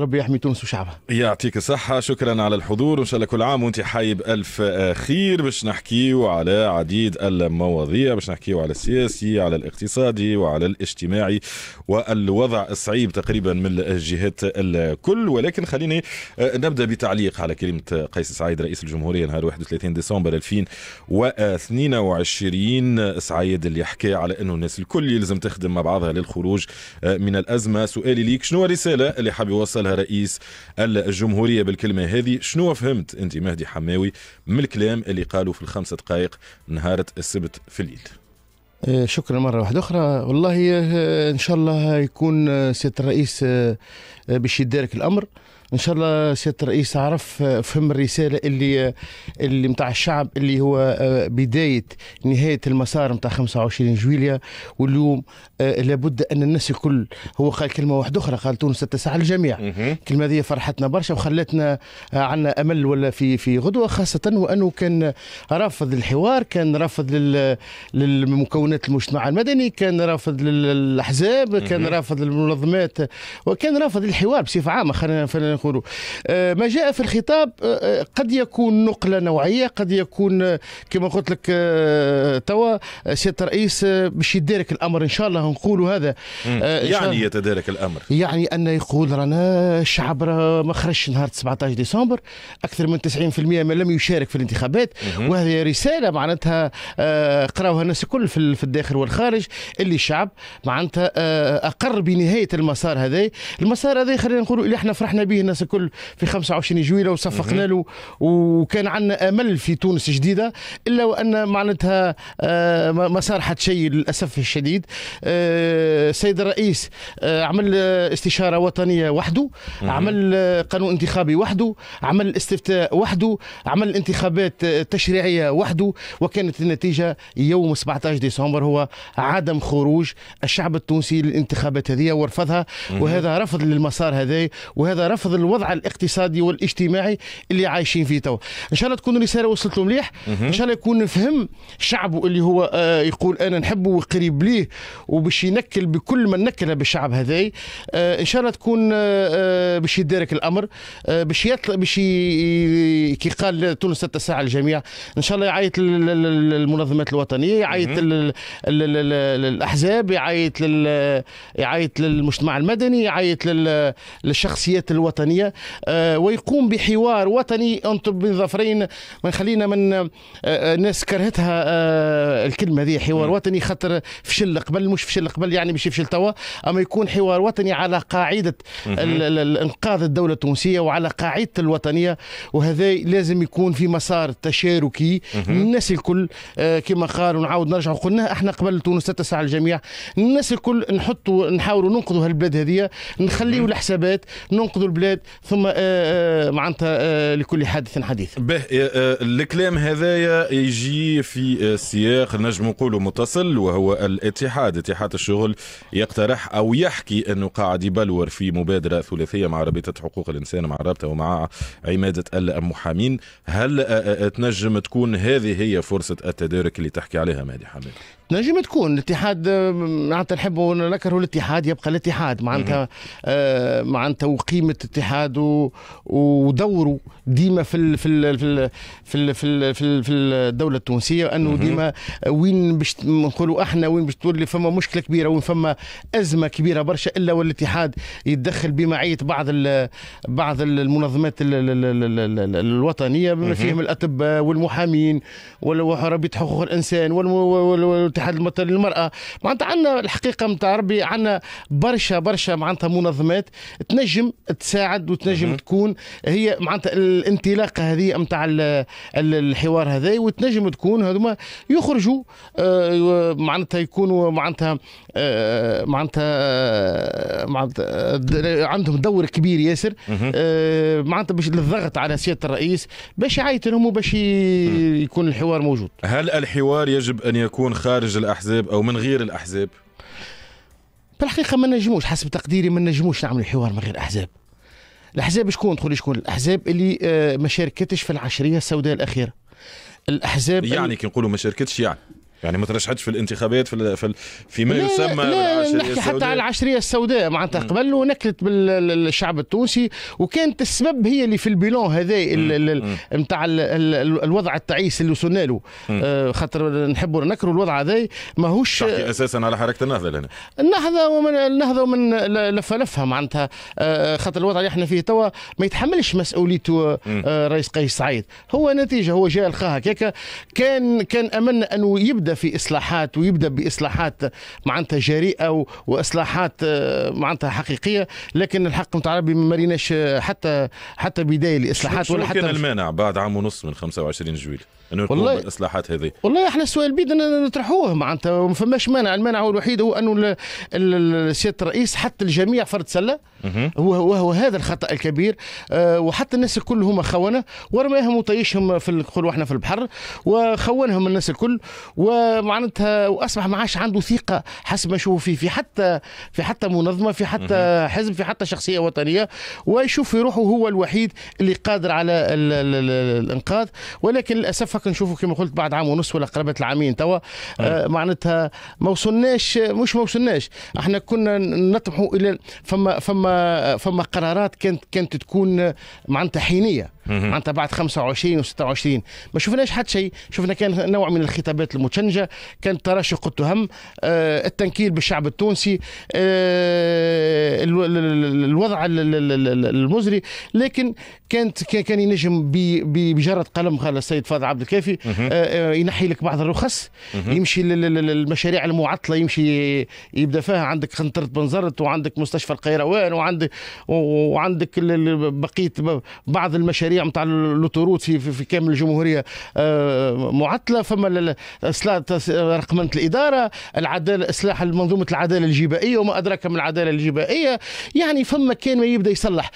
ربي يحمي تونس وشعبها يعطيك الصحة شكرا على الحضور وإن شاء الله كل عام وأنت حايب ألف خير باش نحكيو على عديد المواضيع باش نحكيو على السياسي على الاقتصادي وعلى الاجتماعي والوضع الصعيب تقريبا من الجهات الكل ولكن خليني آه، نبدأ بتعليق على كلمة قيس سعيد رئيس الجمهورية نهار 31 ديسمبر 2022 سعيد اللي حكى على أنه الناس الكل يلزم تخدم مع بعضها للخروج آه، من الأزمة سؤالي ليك شنو الرسالة اللي حاب يوصلها قالها رئيس الجمهورية بالكلمة هذه شنو فهمت أنت مهدي حماوي من الكلام اللي قالوا في الخمسة دقائق نهارة السبت في الليل آه، شكرا مرة واحدة أخرى والله آه، إن شاء الله يكون آه، سيد الرئيس باش يدارك الأمر ان شاء الله سياده الرئيس عرف آه، فهم الرساله اللي آه، اللي نتاع الشعب اللي هو آه، بدايه نهايه المسار نتاع 25 جويليا واليوم لابد ان الناس الكل هو قال كلمه واحده اخرى قال تونس تتسع الجميع الكلمه هذه فرحتنا برشا وخلتنا عندنا امل ولا في في غدوه خاصه وانه كان رافض الحوار كان رافض للمكونات المجتمع المدني كان رافض للاحزاب كان رافض للمنظمات وكان رافض الحوار بصفه عامه خلينا نقولوا آه، ما جاء في الخطاب آه، آه، قد يكون نقله نوعيه قد يكون كما قلت لك توا سياده الرئيس باش يدارك الامر ان شاء الله نقولوا هذا يعني يتدارك الامر يعني ان يقول رانا الشعب ما خرجش نهار 17 ديسمبر اكثر من 90% ما لم يشارك في الانتخابات وهذه رساله معناتها قراوها الناس الكل في الداخل والخارج اللي الشعب معناتها اقر بنهايه المسار هذا المسار هذا خلينا نقولوا اللي احنا فرحنا به الناس الكل في 25 جويلة وصفقنا له وكان عندنا أمل في تونس جديدة إلا وأن معناتها آه، ما صار حد شيء للأسف الشديد السيد آه، الرئيس آه، عمل استشارة وطنية وحده عمل قانون انتخابي وحده عمل استفتاء وحده عمل انتخابات تشريعية وحده وكانت النتيجة يوم 17 ديسمبر هو عدم خروج الشعب التونسي للانتخابات هذه ورفضها وهذا رفض للمسار هذا وهذا رفض الوضع الاقتصادي والاجتماعي اللي عايشين فيه تو ان شاء الله تكون الرساله وصلت له مليح ان شاء الله يكون فهم شعبه اللي هو آه، يقول انا نحبه وقريب ليه وباش ينكل بكل ما نكل بالشعب هذاي آه، ان شاء الله تكون آه، باش يدارك الامر باش يطلع باش كي قال تونس تتسع الجميع ان شاء الله يعيط للمنظمات الوطنيه يعيط للاحزاب يعيط يعيط للمجتمع المدني يعيط للشخصيات الوطنيه الوطنيه آه، ويقوم بحوار وطني أنتم بظفرين ظفرين خلينا من الناس آه، آه، كرهتها الكلمه هذه حوار وطني خاطر فشل قبل مش فشل قبل يعني مش فشل توا اما يكون حوار وطني على قاعده انقاذ الدوله التونسيه وعلى قاعده الوطنيه وهذا لازم يكون في مسار تشاركي الناس الكل كما قال ونعاود نرجع وقلنا احنا قبل تونس تتسع الجميع الناس الكل نحطوا نحاولوا ننقذوا هالبلاد هذه نخليوا الحسابات ننقذوا البلاد الانتخابات ثم آه، آه، معناتها آه، لكل حادث حديث به الكلام هذايا يجي في سياق نجم نقولوا متصل وهو الاتحاد اتحاد الشغل يقترح او يحكي انه قاعد يبلور في مبادره ثلاثيه مع رابطه حقوق الانسان مع رابطه ومع عماده المحامين هل تنجم تكون هذه هي فرصه التدارك اللي تحكي عليها مهدي حامد نجم تكون الاتحاد معناتها نحب ونكره الاتحاد يبقى الاتحاد معناتها آه، معناتها وقيمه الاتحاد ودوره ديما في الـ في الـ في الـ في الـ في, الـ في, الـ في الدوله التونسيه انه ديما وين باش نقولوا احنا وين باش تولي فما مشكله كبيره وين فما ازمه كبيره برشا الا والاتحاد يتدخل بمعيه بعض بعض المنظمات الوطنيه بما فيهم الاطباء والمحامين وربية حقوق الانسان والاتحاد الوطني للمراه معناتها عندنا الحقيقه نتاع ربي عندنا برشا برشا معناتها منظمات تنجم تساعد وتنجم تكون هي معناتها الانطلاقه هذه نتاع الحوار هذا وتنجم تكون هذوما يخرجوا آه، معناتها يكونوا معناتها آه، معناتها آه، معناتها عندهم دور كبير ياسر معناتها باش للضغط على سياده الرئيس باش يعيط لهم وباش يكون الحوار موجود هل الحوار يجب ان يكون خارج الاحزاب او من غير الاحزاب بالحقيقه ما نجموش حسب تقديري ما نجموش نعملوا حوار من غير احزاب الاحزاب شكون تقول شكون الاحزاب اللي آه، ما شاركتش في العشريه السوداء الاخيره الاحزاب يعني كي نقولوا ما شاركتش يعني يعني ما ترشحتش في الانتخابات في في, ما يسمى لا العشريه حتى على العشريه السوداء معناتها قبل ونكلت بالشعب التونسي وكانت السبب هي اللي في البيلون هذا نتاع الوضع التعيس اللي وصلنا له آه، خاطر نحبوا نكروا الوضع هذا ماهوش تحكي اساسا على حركه النهضه لنا النهضه ومن النهضه ومن لفه لفها معناتها آه، آه، خاطر الوضع اللي احنا فيه توا ما يتحملش مسؤوليته رئيس قيس سعيد هو نتيجه هو جاء لقاها هكاك كان كان امن انه يبدا يبدا في اصلاحات ويبدا باصلاحات معناتها جريئه واصلاحات آه، معناتها حقيقيه لكن الحق نتاع ربي ما ريناش آه، حتى حتى بدايه لاصلاحات ولا حتى كان المانع بعد عام ونص من 25 جويل انه يكون والله الاصلاحات هذه والله احنا السؤال بيدنا نطرحوه معناتها ما فماش مانع المانع هو الوحيد هو انه سياده الرئيس حتى الجميع فرد سله وهو, هو هذا الخطا الكبير آه، وحتى الناس الكل هما خونه ورماهم وطيشهم في نقولوا احنا في البحر وخونهم الناس الكل و معناتها واصبح ما عادش عنده ثقه حسب ما نشوف فيه في حتى في حتى منظمه في حتى حزب في حتى شخصيه وطنيه ويشوف في روحه هو الوحيد اللي قادر على الـ الـ الـ الانقاذ ولكن للاسف هكا نشوفه كما قلت بعد عام ونص ولا قربت العامين توا آه معناتها ما وصلناش مش ما وصلناش احنا كنا نطمحوا الى فما فما فما قرارات كانت كانت تكون معناتها حينيه معناتها بعد 25 و26 ما شفناش حتى شيء شفنا كان نوع من الخطابات المتشنجه كان ترشي التهم آه التنكيل بالشعب التونسي آه الوضع المزري لكن كانت كان ينجم بجرة قلم قال السيد فاضل عبد الكافي آه، آه، ينحي لك بعض الرخص يمشي للمشاريع المعطله يمشي يبدا فيها عندك خنطره بنزرت وعندك مستشفى القيروان وعندك وعندك بقيه بعض المشاريع نتاع لوتوروت في, في, كامل الجمهوريه آه، معطله فما رقمنه الاداره العداله اصلاح منظومه العداله الجبائيه وما ادراك من العداله الجبائيه يعني فما كان ما يبدا يصلح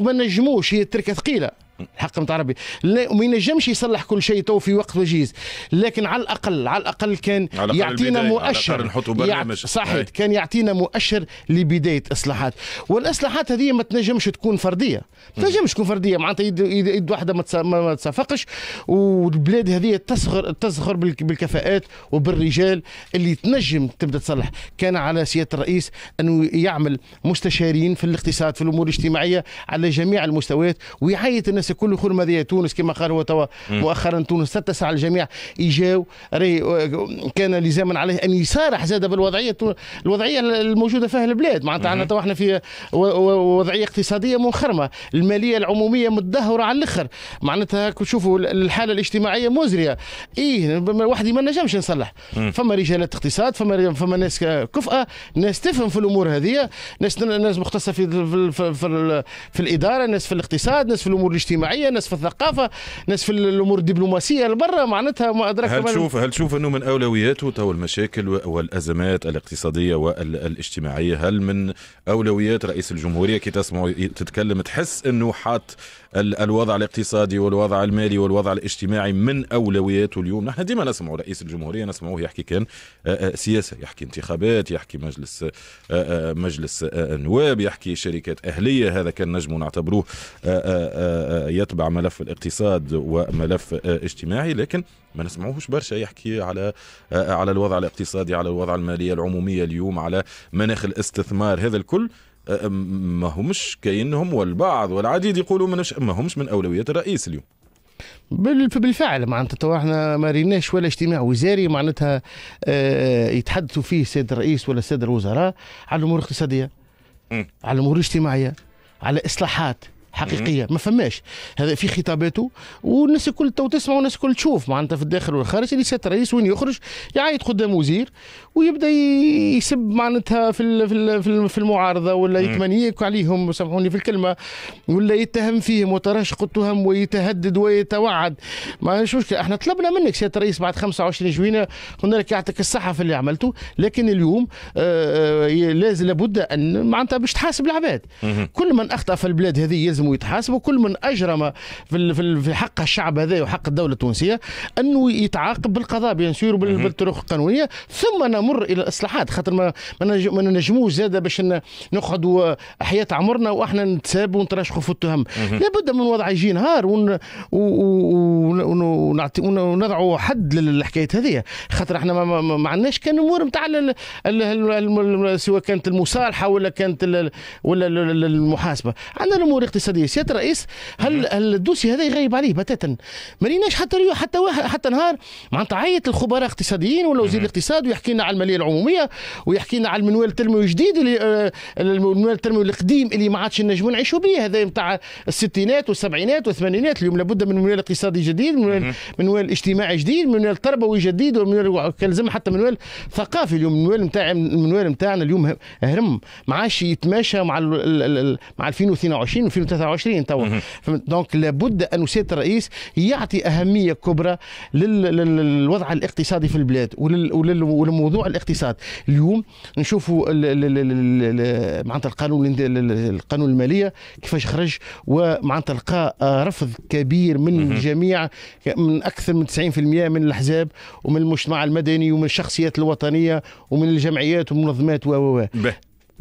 ما نجموش يترك شركه ثقيله الحق نتاع ربي وما ينجمش يصلح كل شيء تو في وقت وجيز لكن على الاقل على الاقل كان على يعطينا مؤشر على يع... صحيح كان يعطينا مؤشر لبدايه اصلاحات والاصلاحات هذه ما تنجمش تكون فرديه ما تنجمش تكون فرديه معناتها يد... يد, يد واحده ما, تس... ما تصفقش والبلاد هذه تزخر تزخر بالكفاءات وبالرجال اللي تنجم تبدا تصلح كان على سياده الرئيس انه يعمل مستشارين في الاقتصاد في الامور الاجتماعيه على جميع المستويات ويعيط الناس كل الكل ماذا تونس كما قال هو توا مؤخرا تونس تتسع الجميع اجاو كان لزاما عليه ان يصارح زاد بالوضعيه الوضعيه الموجوده فيها البلاد معناتها عندنا توا احنا في وضعيه اقتصاديه منخرمه الماليه العموميه متدهوره على الاخر معناتها شوفوا الحاله الاجتماعيه مزريه ايه وحدي ما نجمش نصلح فما رجالات اقتصاد فما فما ناس كفؤه ناس تفهم في الامور هذه ناس ناس مختصه في في, في, في, في الاداره ناس في الاقتصاد ناس في الامور الاجتماعيه الاجتماعيه ناس في الثقافه ناس في الامور الدبلوماسيه لبرا معناتها ما ادرك هل تشوف هل تشوف انه من اولوياته تو المشاكل والازمات الاقتصاديه والاجتماعيه هل من اولويات رئيس الجمهوريه كي تسمع تتكلم تحس انه حاط الوضع الاقتصادي والوضع المالي والوضع الاجتماعي من أولوياته اليوم نحن ديما نسمع رئيس الجمهورية نسمعوه يحكي كان آه، آه، سياسة يحكي انتخابات يحكي مجلس آه، مجلس نواب يحكي شركات أهلية هذا كان نجم نعتبروه يتبع ملف الاقتصاد وملف اجتماعي لكن ما نسمعوهش برشا يحكي على على الوضع الاقتصادي على الوضع المالية العمومية اليوم على مناخ الاستثمار هذا الكل ما همش كاينهم والبعض والعديد يقولوا منش ما همش من اولويات الرئيس اليوم بالفعل معناتها تو احنا ما ريناش ولا اجتماع وزاري معناتها آه، يتحدثوا فيه السيد الرئيس ولا السيد الوزراء على الامور الاقتصاديه على الامور الاجتماعيه على اصلاحات حقيقيه ما فماش هذا في خطاباته والناس الكل تو تسمع والناس الكل تشوف معناتها في الداخل والخارج اللي سات رئيس وين يخرج يعيط قدام وزير ويبدا يسب معناتها في في في المعارضه ولا يتمنيك عليهم سامحوني في الكلمه ولا يتهم فيهم وترشق التهم ويتهدد ويتوعد ما مشكله احنا طلبنا منك سياده الرئيس بعد 25 جوينه قلنا لك يعطيك الصحه في اللي عملته لكن اليوم آه، آه، لازم لابد ان معناتها باش تحاسب العباد كل من اخطا في البلاد هذه يلزم لازم يتحاسبوا كل من اجرم في في حق الشعب هذا وحق الدوله التونسيه انه يتعاقب بالقضاء بيان سور بالطرق القانونيه ثم نمر الى الاصلاحات خاطر ما ما نجموش زاده باش نقعدوا حياه عمرنا واحنا نتساب ونتراشقوا في التهم لابد من وضع يجي نهار ون... و... و... نعطي ونضعوا حد للحكايه هذه خاطر احنا ما, ما, ما عندناش كان امور نتاع سواء كانت المصالحه ولا كانت ولا المحاسبه عندنا الامور الاقتصاديه سياده الرئيس هل الدوسي هذا يغيب عليه بتاتا ما ليناش حتى ريو حتى واحد حتى نهار معناتها عيط الخبراء الاقتصاديين ولا وزير الاقتصاد ويحكي لنا على الماليه العموميه ويحكي لنا على المنوال التنموي الجديد اللي آه، المنوال التنموي القديم اللي ما عادش نجموا نعيشوا به هذا نتاع الستينات والسبعينات والثمانينات اليوم لابد من منوال اقتصادي جديد منوال منوال اجتماعي جديد منوال تربوي جديد ومنوال كان لازم حتى منوال ثقافي اليوم منوال نتاع المنوال نتاعنا اليوم هرم ما عادش يتماشى مع الـ الـ الـ مع 2022 2023 توا دونك لابد ان وسيله الرئيس يعطي اهميه كبرى للوضع الاقتصادي في البلاد وللموضوع الاقتصاد اليوم نشوفوا معناتها القانون القانون الماليه كيفاش خرج ومعناتها لقى رفض كبير من جميع من من اكثر من 90% من الاحزاب ومن المجتمع المدني ومن الشخصيات الوطنيه ومن الجمعيات والمنظمات و و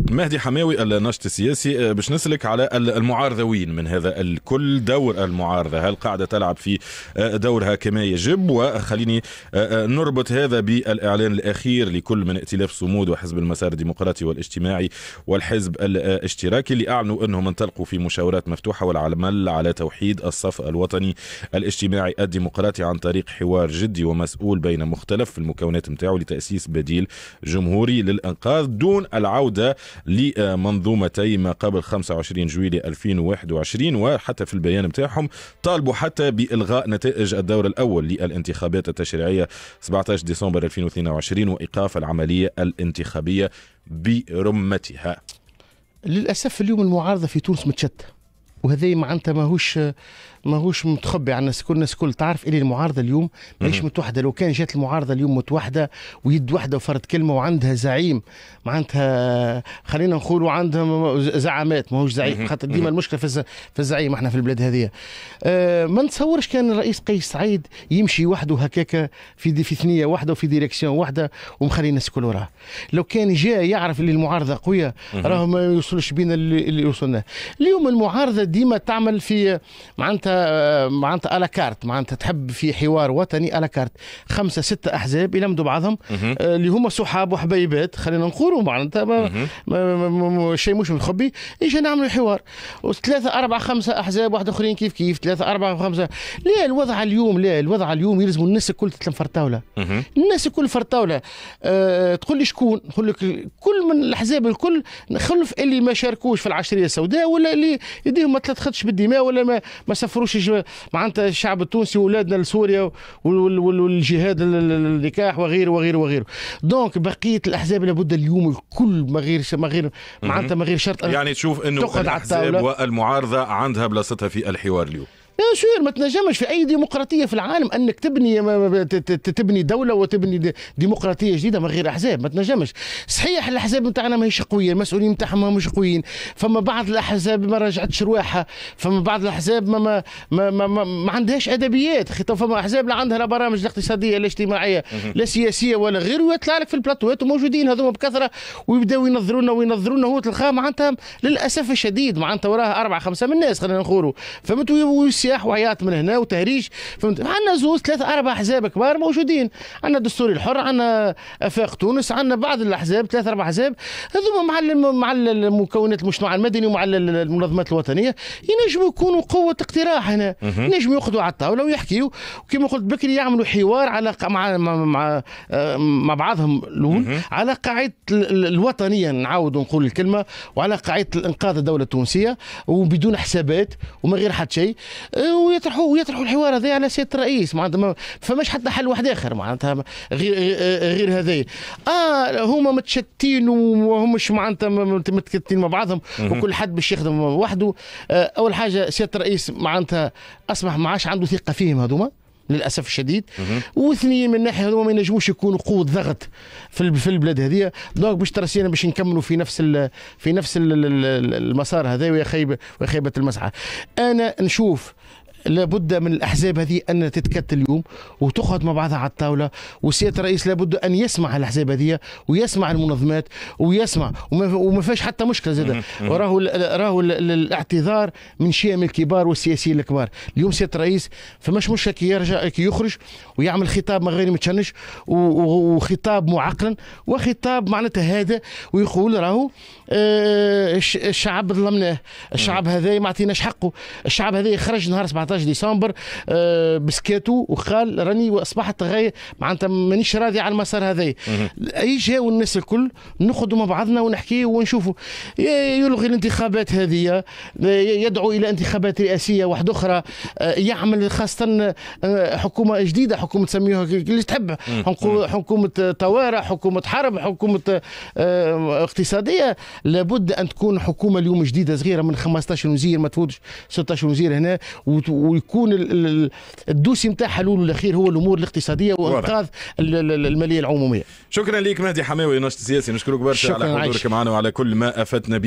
مهدي حماوي الناشط السياسي آه، باش نسلك على المعارضوين من هذا الكل دور المعارضه هل قاعده تلعب في آه، دورها كما يجب وخليني آه، نربط هذا بالاعلان الاخير لكل من ائتلاف صمود وحزب المسار الديمقراطي والاجتماعي والحزب الاشتراكي اللي اعلنوا انهم انطلقوا في مشاورات مفتوحه والعمل على توحيد الصف الوطني الاجتماعي الديمقراطي عن طريق حوار جدي ومسؤول بين مختلف المكونات نتاعو لتاسيس بديل جمهوري للانقاذ دون العوده لمنظومتي ما قبل 25 جويلية 2021 وحتى في البيان نتاعهم طالبوا حتى بإلغاء نتائج الدور الأول للانتخابات التشريعية 17 ديسمبر 2022 وإيقاف العملية الانتخابية برمتها للأسف اليوم المعارضة في تونس متشتتة وهذا معناتها ماهوش ماهوش متخبي على الناس الكل الناس الكل تعرف اللي المعارضه اليوم ماهيش متوحده لو كان جات المعارضه اليوم متوحده ويد واحده وفرد كلمه وعندها زعيم معناتها خلينا نقولوا عندها زعامات ماهوش زعيم خاطر ديما المشكله في في الزعيم احنا في البلاد هذه آه، ما نتصورش كان الرئيس قيس سعيد يمشي وحده هكاك في في ثنيه واحده وفي ديريكسيون واحده ومخلي الناس الكل وراه لو كان جاء يعرف اللي المعارضه قويه راه ما يوصلش بينا اللي, يوصلنا اليوم المعارضه ديما تعمل في معناتها آه، معناتها الاكارت معناتها تحب في حوار وطني الاكارت خمسه سته احزاب يلمدوا بعضهم آه، اللي هما صحاب وحبيبات خلينا نقولوا معناتها شيء مش متخبي ايش نعملوا حوار وثلاثة اربعه خمسه احزاب واحد اخرين كيف كيف ثلاثه اربعه خمسه لا الوضع اليوم لا الوضع اليوم يلزم الناس الكل تتلم فرطاوله الناس الكل فرطاوله أه تقول لي شكون نقول لك كل من الاحزاب الكل خلف اللي ما شاركوش في العشريه السوداء ولا اللي يديهم تلتختش بالدماء ولا ما, ما سفروش معناتها الشعب التونسي واولادنا لسوريا والجهاد النكاح وغيره وغيره وغيره دونك بقيه الاحزاب لابد اليوم الكل ما غير ما غير معناتها ما غير شرط يعني تشوف انه الاحزاب والمعارضه عندها بلاصتها في الحوار اليوم بيان ما تنجمش في اي ديمقراطيه في العالم انك تبني تبني دوله وتبني ديمقراطيه جديده من غير احزاب ما تنجمش صحيح الاحزاب نتاعنا ماهيش قويه المسؤولين نتاعهم مش قويين فما بعض الاحزاب ما رجعتش رواحها فما بعض الاحزاب ما ما ما, ما, ما, ما عندهاش ادبيات فما احزاب لا عندها لا برامج الاقتصاديه لا اجتماعيه لا سياسيه ولا غيره ويطلع لك في البلاطوات وموجودين هذوما بكثره ويبداو ينظرونا وينظرونا هو تلقاه معناتها للاسف الشديد معناتها وراه اربعه خمسه من الناس خلينا نقولوا فهمت وسياح وعيات من هنا وتهريش فهمت عندنا زوز ثلاثة أربع أحزاب كبار موجودين عندنا الدستور الحر عندنا أفاق تونس عندنا بعض الأحزاب ثلاثة أربع أحزاب هذوما مع مع المكونات المجتمع المدني ومع المنظمات الوطنية ينجموا يكونوا قوة اقتراح هنا ينجموا يقعدوا على الطاولة ويحكيوا وكما قلت بكري يعملوا حوار على مع مع مع, آه، مع بعضهم الأول على قاعدة الوطنية نعاود نقول الكلمة وعلى قاعدة إنقاذ الدولة التونسية وبدون حسابات وما غير حتى شيء أه، ويطرحوا ويطرحوا الحوار هذا على سياده الرئيس معناتها ما فماش حتى حل واحد اخر معناتها غير غير أه، هذايا اه هما متشتين مش معناتها متكتين مع بعضهم وكل حد باش يخدم وحده آه اول حاجه سياده الرئيس معناتها اصبح ما عادش عنده ثقه فيهم هذوما للاسف الشديد واثنين من ناحيه هذوما ما ينجموش يكونوا قوه ضغط في في البلاد هذه دونك باش ترسينا باش نكملوا في نفس في نفس المسار هذا ويا خيبه ويا خيبه المسعى انا نشوف لابد من الاحزاب هذه ان تتكتل اليوم وتقعد مع بعضها على الطاوله وسياده الرئيس لابد ان يسمع الاحزاب هذه ويسمع المنظمات ويسمع وما فيش حتى مشكله زاد راهو راهو الاعتذار من شيم الكبار والسياسيين الكبار اليوم سياده الرئيس فماش مشكله كي يرجع كي يخرج ويعمل خطاب ما غير متشنش وخطاب معقلا وخطاب معناتها هذا ويقول راهو آه، الشعب ظلمناه الشعب هذا ما عطيناش حقه الشعب هذا خرج نهار 17 14 ديسمبر آه، بسكاتو وقال راني واصبحت غير معناتها مانيش راضي على المسار هذايا اي جهه والناس الكل نقعدوا مع بعضنا ونحكي ونشوفوا يلغي الانتخابات هذه يدعو الى انتخابات رئاسيه واحده اخرى آه، يعمل خاصه آه، حكومه جديده حكومه تسميها اللي تحب حكومه طوارئ حكومه حرب حكومه اقتصاديه لابد ان تكون حكومه اليوم جديده صغيره من 15 وزير ما تفوتش 16 وزير هنا ويكون الدوسي نتاع حلول الاخير هو الامور الاقتصاديه وانقاذ الماليه العموميه شكرا لك مهدي حماوي ناشط سياسي نشكرك برشا على حضورك معنا وعلى كل ما افتنا به